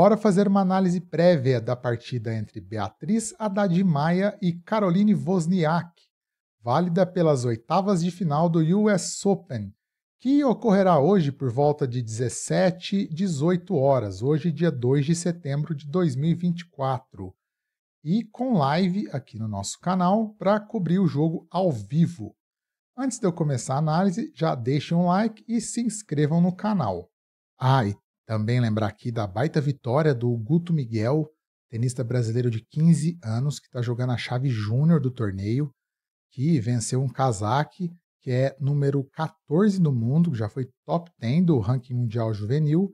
Bora fazer uma análise prévia da partida entre Beatriz Haddad Maia e Caroline Wozniak, válida pelas oitavas de final do US Open, que ocorrerá hoje por volta de 17, 18 horas, hoje dia 2 de setembro de 2024, e com live aqui no nosso canal para cobrir o jogo ao vivo. Antes de eu começar a análise, já deixem um like e se inscrevam no canal. Ah, e também lembrar aqui da baita vitória do Guto Miguel, tenista brasileiro de 15 anos, que está jogando a chave júnior do torneio, que venceu um casaque que é número 14 do mundo, já foi top 10 do ranking mundial juvenil.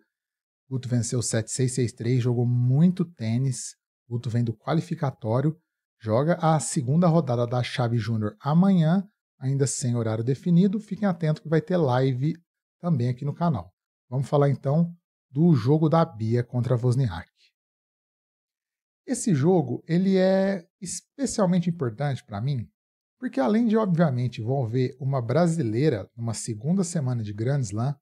Guto venceu 7-6-6-3, jogou muito tênis. Guto vem do qualificatório, joga a segunda rodada da chave júnior amanhã, ainda sem horário definido. Fiquem atentos que vai ter live também aqui no canal. Vamos falar então do jogo da Bia contra a Wozniak. Esse jogo ele é especialmente importante para mim, porque além de obviamente envolver uma brasileira numa segunda semana de Grand Slam,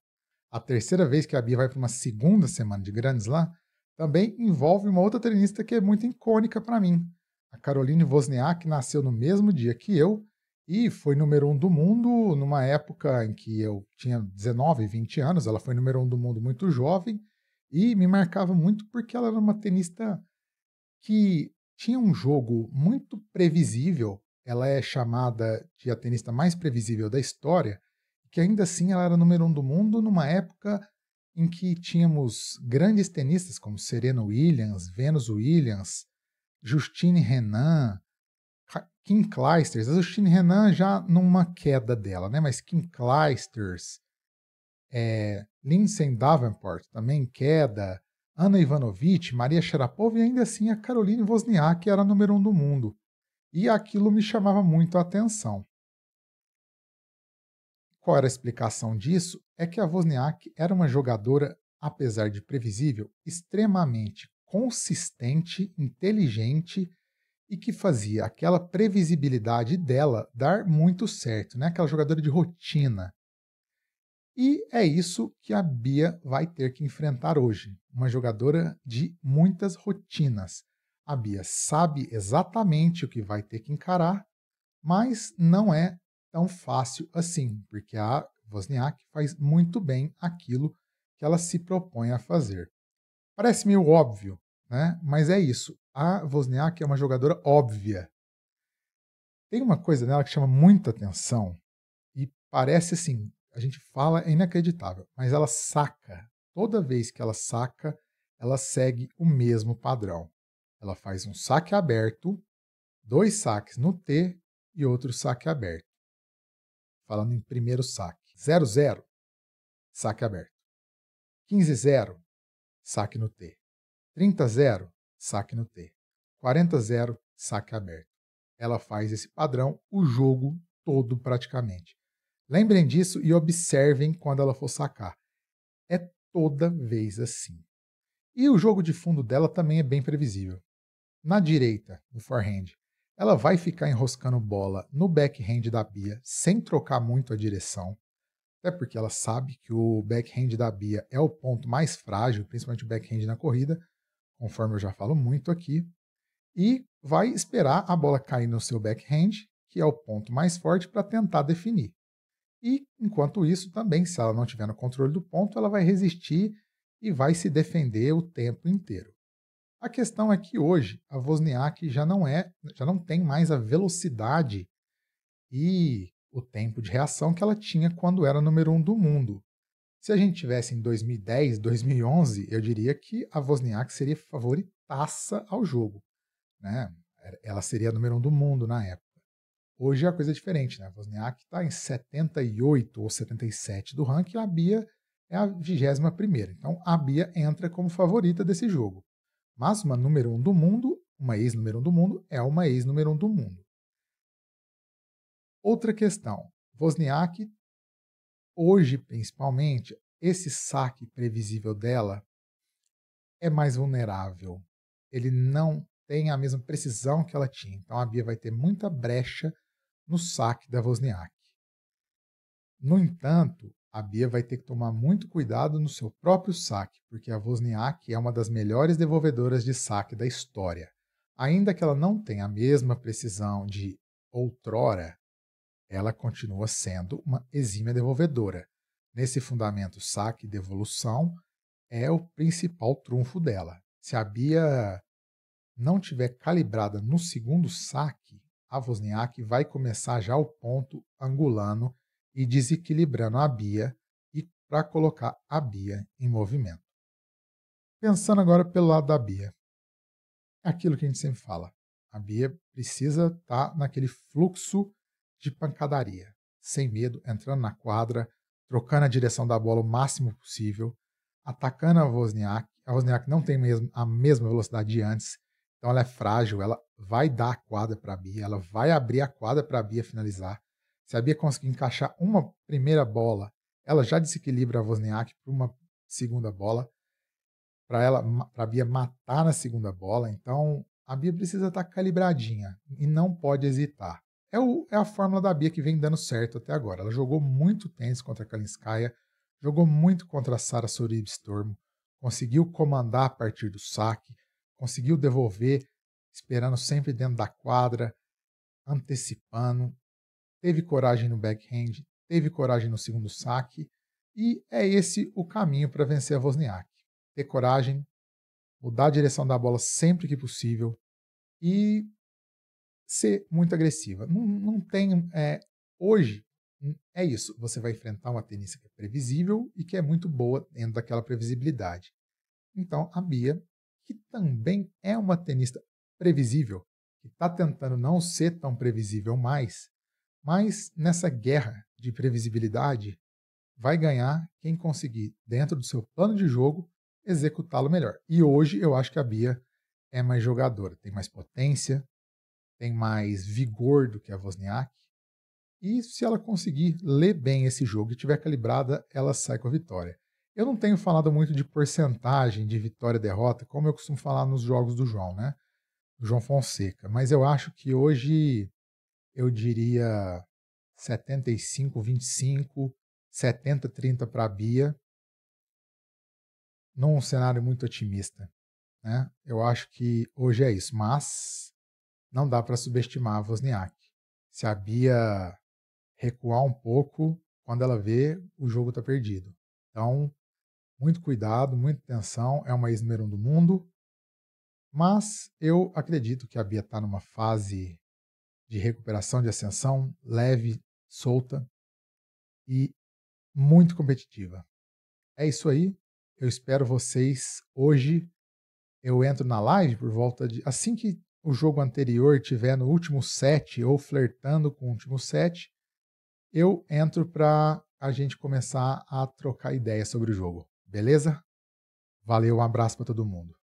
a terceira vez que a Bia vai para uma segunda semana de Grand Slam, também envolve uma outra tenista que é muito icônica para mim. A Caroline Wozniak nasceu no mesmo dia que eu e foi número um do mundo numa época em que eu tinha 19, 20 anos. Ela foi número um do mundo muito jovem e me marcava muito porque ela era uma tenista que tinha um jogo muito previsível. Ela é chamada de a tenista mais previsível da história, que ainda assim ela era número um do mundo numa época em que tínhamos grandes tenistas como Serena Williams, Venus Williams, Justine Renan, Kim Clijsters, a Justine Renan já numa queda dela, né? Mas Kim Clijsters, é, Lindsay Davenport também queda, Ana Ivanovic, Maria Sharapova e ainda assim a Caroline Wozniak era a número um do mundo. E aquilo me chamava muito a atenção. Qual era a explicação disso? É que a Wozniak era uma jogadora, apesar de previsível, extremamente consistente, inteligente e que fazia aquela previsibilidade dela dar muito certo, né? aquela jogadora de rotina. E é isso que a Bia vai ter que enfrentar hoje, uma jogadora de muitas rotinas. A Bia sabe exatamente o que vai ter que encarar, mas não é tão fácil assim, porque a Wozniak faz muito bem aquilo que ela se propõe a fazer. Parece meio óbvio, né? mas é isso a Wozniak é uma jogadora óbvia. Tem uma coisa nela que chama muita atenção e parece assim, a gente fala, é inacreditável, mas ela saca. Toda vez que ela saca, ela segue o mesmo padrão. Ela faz um saque aberto, dois saques no T e outro saque aberto. Falando em primeiro saque. 0-0, saque aberto. 15-0, saque no T. 30-0, saque no T. 40-0, saque aberto. Ela faz esse padrão o jogo todo praticamente. Lembrem disso e observem quando ela for sacar. É toda vez assim. E o jogo de fundo dela também é bem previsível. Na direita, no forehand, ela vai ficar enroscando bola no backhand da Bia sem trocar muito a direção, até porque ela sabe que o backhand da Bia é o ponto mais frágil, principalmente o backhand na corrida, conforme eu já falo muito aqui, e vai esperar a bola cair no seu backhand, que é o ponto mais forte para tentar definir. E, enquanto isso, também, se ela não tiver no controle do ponto, ela vai resistir e vai se defender o tempo inteiro. A questão é que hoje a Wozniak já não é, já não tem mais a velocidade e o tempo de reação que ela tinha quando era número um do mundo. Se a gente tivesse em 2010, 2011, eu diria que a Wozniak seria favoritaça ao jogo. Né? Ela seria a número um do mundo na época. Hoje é a coisa é diferente, né? A Wozniak está em 78 ou 77 do ranking, a Bia é a 21. Então a Bia entra como favorita desse jogo. Mas uma número 1 um do mundo, uma ex-número 1 um do mundo, é uma ex-número 1 um do mundo. Outra questão: Wozniak hoje, principalmente, esse saque previsível dela é mais vulnerável. Ele não tem a mesma precisão que ela tinha. Então a Bia vai ter muita brecha no saque da Wozniak. No entanto, a Bia vai ter que tomar muito cuidado no seu próprio saque, porque a Wozniak é uma das melhores devolvedoras de saque da história. Ainda que ela não tenha a mesma precisão de outrora, ela continua sendo uma exímia devolvedora. Nesse fundamento saque e devolução é o principal trunfo dela. Se a Bia não tiver calibrada no segundo saque, a Wozniak vai começar já o ponto angulando e desequilibrando a Bia e para colocar a Bia em movimento. Pensando agora pelo lado da Bia. Aquilo que a gente sempre fala. A Bia precisa estar tá naquele fluxo de pancadaria, sem medo, entrando na quadra, trocando a direção da bola o máximo possível, atacando a Wozniak. A Wozniak não tem mesmo, a mesma velocidade de antes, então ela é frágil, ela vai dar a quadra para a Bia, ela vai abrir a quadra para a Bia finalizar. Se a Bia conseguir encaixar uma primeira bola, ela já desequilibra a Wozniak para uma segunda bola, para ela, para a Bia matar na segunda bola. Então a Bia precisa estar tá calibradinha e não pode hesitar. É, o, é a fórmula da Bia que vem dando certo até agora. Ela jogou muito tênis contra a Kalinskaya, jogou muito contra a Sara Sorib conseguiu comandar a partir do saque, conseguiu devolver, esperando sempre dentro da quadra, antecipando, teve coragem no backhand, teve coragem no segundo saque, e é esse o caminho para vencer a Wozniak. Ter coragem, mudar a direção da bola sempre que possível e ser muito agressiva. Não, não tem. É, hoje, hum, é isso. Você vai enfrentar uma tenista que é previsível e que é muito boa dentro daquela previsibilidade. Então, a Bia, que também é uma tenista previsível, que está tentando não ser tão previsível mais, mas nessa guerra de previsibilidade, vai ganhar quem conseguir, dentro do seu plano de jogo, executá-lo melhor. E hoje eu acho que a Bia é mais jogadora, tem mais potência, tem mais vigor do que a Wozniak. E se ela conseguir ler bem esse jogo e tiver calibrada, ela sai com a vitória. Eu não tenho falado muito de porcentagem de vitória e derrota, como eu costumo falar nos jogos do João, né? Do João Fonseca. Mas eu acho que hoje eu diria 75, 25, 70, 30 para a Bia. Num cenário muito otimista. Né? Eu acho que hoje é isso. Mas não dá para subestimar a Wozniak. Se a Bia recuar um pouco, quando ela vê, o jogo está perdido. Então, muito cuidado, muita atenção, é uma ex do mundo, mas eu acredito que a Bia está numa fase de recuperação, de ascensão, leve, solta e muito competitiva. É isso aí, eu espero vocês hoje. Eu entro na live por volta de. Assim que o jogo anterior tiver no último set ou flertando com o último set, eu entro para a gente começar a trocar ideias sobre o jogo, beleza? Valeu, um abraço para todo mundo.